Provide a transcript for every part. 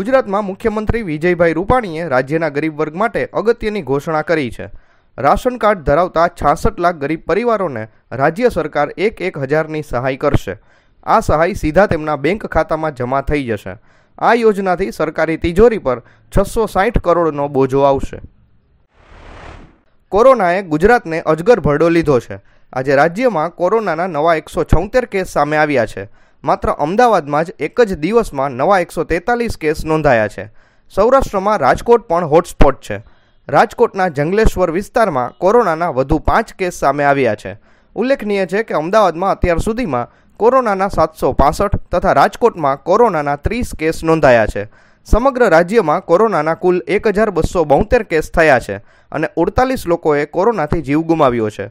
ગુજરાતમાં મુખ્યમંત્રી વિજયભાઈ રૂપાણીએ રાજ્યના ગરીબ વર્ગ માટે અગત્યની ઘોષણા કરી છે રાશન કાર્ડ ધરાવતા છાસઠ લાખ ગરીબ પરિવારોને રાજ્ય સરકાર એક એક હજારની સહાય કરશે આ સહાય સીધા તેમના બેંક ખાતામાં જમા થઈ જશે આ યોજનાથી સરકારી તિજોરી પર છસો સાઠ કરોડનો બોજો આવશે કોરોનાએ ગુજરાતને અજગર ભરડો લીધો છે આજે રાજ્યમાં કોરોનાના નવા એકસો છોતેર કેસ સામે આવ્યા છે માત્ર અમદાવાદમાં જ એક જ દિવસમાં નવા એકસો તેતાલીસ કેસ નોંધાયા છે સૌરાષ્ટ્રમાં રાજકોટ પણ હોટસ્પોટ છે રાજકોટના જંગલેશ્વર વિસ્તારમાં કોરોનાના વધુ પાંચ કેસ સામે આવ્યા છે ઉલ્લેખનીય છે કે અમદાવાદમાં અત્યાર સુધીમાં કોરોનાના સાતસો પાસઠ તથા રાજકોટમાં કોરોનાના ત્રીસ કેસ નોંધાયા છે સમગ્ર રાજ્યમાં કોરોનાના કુલ એક હજાર બસો બોતેર કેસ થયા છે અને અડતાલીસ લોકોએ કોરોનાથી જીવ ગુમાવ્યો છે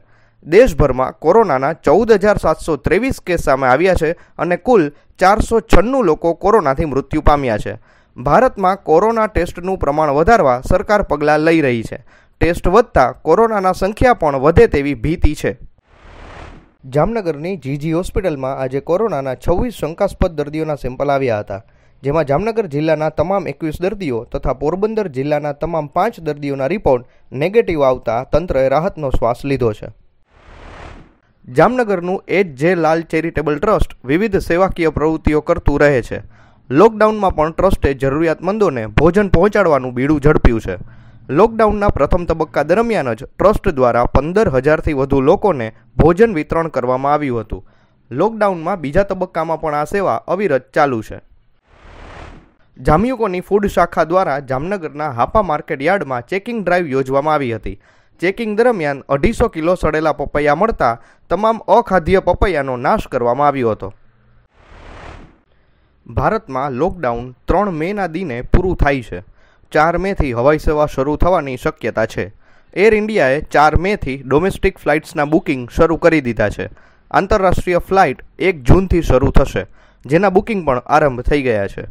દેશભરમાં કોરોનાના ચૌદ હજાર સાતસો ત્રેવીસ કેસ સામે આવ્યા છે અને કુલ ચારસો છન્નું લોકો કોરોનાથી મૃત્યુ પામ્યા છે ભારતમાં કોરોના ટેસ્ટનું પ્રમાણ વધારવા સરકાર પગલાં લઈ રહી છે ટેસ્ટ વધતા કોરોનાના સંખ્યા પણ વધે તેવી ભીતિ છે જામનગરની જીજી હોસ્પિટલમાં આજે કોરોનાના છવ્વીસ શંકાસ્પદ દર્દીઓના સેમ્પલ આવ્યા હતા જેમાં જામનગર જિલ્લાના તમામ એકવીસ દર્દીઓ તથા પોરબંદર જિલ્લાના તમામ પાંચ દર્દીઓના રિપોર્ટ નેગેટિવ આવતા તંત્રએ રાહતનો શ્વાસ લીધો છે જામનગરનું એચ જે લાલ ચેરિટેબલ ટ્રસ્ટ વિવિધ સેવાકીય પ્રવૃત્તિઓ કરતું રહે છે લોકડાઉનમાં પણ ટ્રસ્ટે જરૂરિયાતમંદોને ભોજન પહોંચાડવાનું બીડું ઝડપ્યું છે લોકડાઉનના પ્રથમ તબક્કા દરમિયાન જ ટ્રસ્ટ દ્વારા પંદર હજારથી વધુ લોકોને ભોજન વિતરણ કરવામાં આવ્યું હતું લોકડાઉનમાં બીજા તબક્કામાં પણ આ સેવા અવિરત ચાલુ છે જામ્યુકોની ફૂડ શાખા દ્વારા જામનગરના હાપા માર્કેટ યાર્ડમાં ચેકિંગ ડ્રાઈવ યોજવામાં આવી હતી ચેકિંગ દરમિયાન અઢીસો કિલો સડેલા પપૈયા મળતા તમામ અખાદ્ય પપૈયાનો નાશ કરવામાં આવ્યો હતો ભારતમાં લોકડાઉન ત્રણ મેના દિને પૂરું થાય છે ચાર મેથી હવાઈ સેવા શરૂ થવાની શક્યતા છે એર ઇન્ડિયાએ ચાર મેથી ડોમેસ્ટિક ફ્લાઇટ્સના બુકિંગ શરૂ કરી દીધા છે આંતરરાષ્ટ્રીય ફ્લાઇટ એક જૂનથી શરૂ થશે જેના બુકિંગ પણ આરંભ થઈ ગયા છે